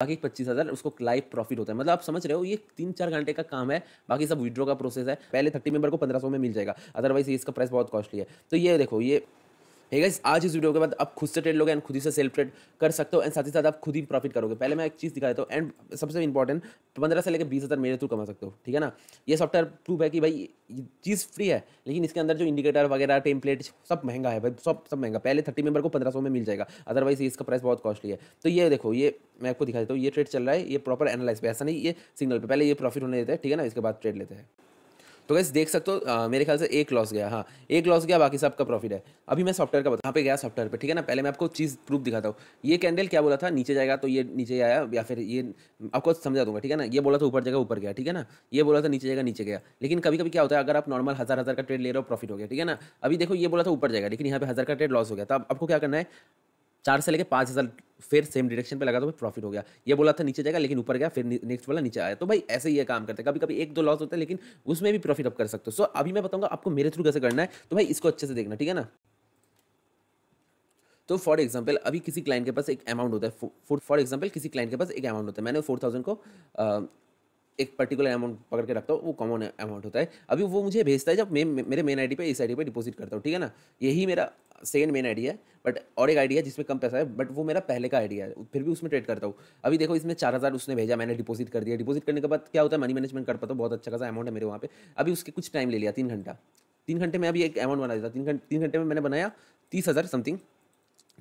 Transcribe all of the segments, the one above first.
बाकी पच्चीस हज़ार उसको लाइव प्रॉफिट होता है मतलब आप समझ रहे हो ये तीन चार घंटे का काम है बाकी सब विड्रॉ का प्रोसेस है पहले थर्टी मेंबर को पंद्रह सौ में मिल जाएगा अदरवाइज इसका प्राइस बहुत कॉस्टली है तो ये देखो ये है गाइस आज इस वीडियो के बाद आप खुद से ट्रेड लोगे एंड खुद ही से सेल्फ ट्रेड कर सकते हो एंड साथ ही साथ आप खुद ही प्रॉफिट करोगे पहले मैं एक चीज़ दिखा देता हूँ एंड सबसे इंपॉर्टेंट पंद्रह से लेकर बीस हज़ार मेरे थ्रू कमा सकते हो ठीक है ना ये सॉफ्टवेयर प्रूफ है कि भाई चीज़ फ्री है लेकिन इसके अंदर जो इंडिकेटर वगैरह टेम्पलेट सब महंगा है भाई सब सब महंगा पहले थर्टी मेंबर को पंद्रह सौ में मिल जाएगा अदरवाइज इसका प्राइस बहुत कॉस्टली है तो ये देखो ये मैं आपको दिखा देता हूँ ये ट्रेड चल रहा है ये प्रॉपर एनालाइज पे ऐसा नहीं ये सिग्नल पे पहले ये प्रॉफिट होने देते हैं ठीक है ना इसके बाद ट्रेड लेते हैं तो गैस देख सकते हो मेरे ख्याल से एक लॉस गया हाँ एक लॉस गया बाकी सबका प्रॉफिट है अभी मैं सॉफ्टवेयर का बता पे गया सॉफ्टवेयर पे ठीक है ना पहले मैं आपको चीज़ प्रूफ दिखाता हूँ ये कैंडल क्या बोला था नीचे जाएगा तो ये नीचे आया या फिर ये आपको समझा दूंगा ठीक है ना ये बोला था ऊपर जगह ऊपर गया ठीक है ना ये बोला था नीचे जगह नीचे गया लेकिन कभी कभी क्या होता है अगर आप नॉर्मल हज़ार हज़ार का ट्रेड ले रहे हो प्रॉफिट हो गया ठीक है ना अभी देखो ये बोला था ऊपर जाएगा लेकिन यहाँ पे हज़ार का ट्रेड लॉस हो गया तो आपको क्या करना है चार से लेकर पाँच हज़ार फिर सेम डिरेक्शन पे लगा तो भाई प्रॉफिट हो गया ये बोला था नीचे जाएगा लेकिन ऊपर गया फिर नेक्स्ट वाला नीचे आया तो भाई ऐसे ही ये काम करते हैं कभी कभी एक दो लॉस होता है लेकिन उसमें भी प्रॉफिट अप कर सकते हो सो अभी मैं बताऊंगा आपको मेरे थ्रू कैसे करना है तो भाई इसको अच्छे से देखना ठीक है ना तो फॉर एग्जाम्पल अभी किसी क्लाइंट के पास एक अमाउंट होता है फॉर एग्जाम्पल किसी क्लाइंट के पास एक अमाउंट होता है मैंने फोर थाउजेंड को एक पर्टिकुलर अमाउंट पकड़ के रखता हूँ वो कॉमन अमाउंट होता है अभी वो मुझे भेजता है जब मैं मेरे मेन आईडी पे इस आईडी पे डिपॉजिट करता हूँ ठीक है ना यही मेरा सेकेंड मेन आईडी है बट और एक आईडी है जिसमें कम पैसा है बट वो मेरा पहले का आइडिया है फिर भी उसमें ट्रेड करता हूँ अभी देखो इसमें चार हज़ार उसने भेजा मैंने डिपॉजिट कर दिया डिपॉजिट करने के बाद क्या होता है मनी मैनेजमेंट कर पाता हूँ तो बहुत अच्छा खासा अमाउंट है मेरे वहाँ पे अभी उसके कुछ टाइम ले लिया तीन घंटा तीन घंटे में अभी एक अमाउंट बना देता तीन घंटे तीन घंटे में मैंने बनाया तीस हज़ार समथिंग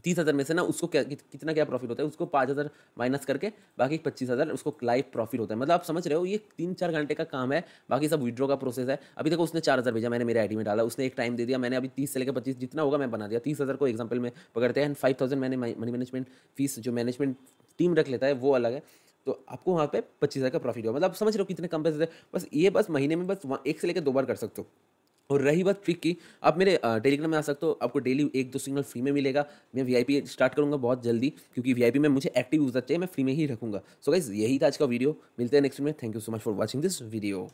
तीस हज़ार में से ना उसको क्या कितना क्या प्रॉफिट होता है उसको पाँच हज़ार माइनस करके बाकी पच्चीस हज़ार उसको लाइव प्रॉफिट होता है मतलब आप समझ रहे हो ये तीन चार घंटे का काम है बाकी सब विड्रॉ का प्रोसेस है अभी तक उसने चार हज़ार भेजा मैंने मेरे आईडी में डाला उसने एक टाइम दे दिया मैंने अभी तीस से लेकर पच्चीस जितना होगा मैं बना दिया तीस हज़ार को एग्जाम्पल में पकड़ते हैं एंड फाइव थाउजेंड मैंने मनी मैनेजमेंट फीस जो मैनेजमेंट टीम रख लेता है वो अलग है तो आपको वहाँ पे पच्चीस हज़ार का प्रॉफिट होगा मतलब आप समझ रहे हो कितने कम पैसे बस ये बस महीने में बस एक से लेकर दो बार कर सकते हो और रही बात ट्रिक की आप मेरे टेलीग्राम में आ सकते हो आपको डेली एक दो सिग्नल फ्री में मिलेगा मैं वीआईपी स्टार्ट करूंगा बहुत जल्दी क्योंकि वीआईपी में मुझे एक्टिव यूजर चाहिए मैं फ्री में ही रखूंगा सो so गाइज यही था आज का वीडियो मिलते हैं नेक्स्ट में thank you so much for watching this video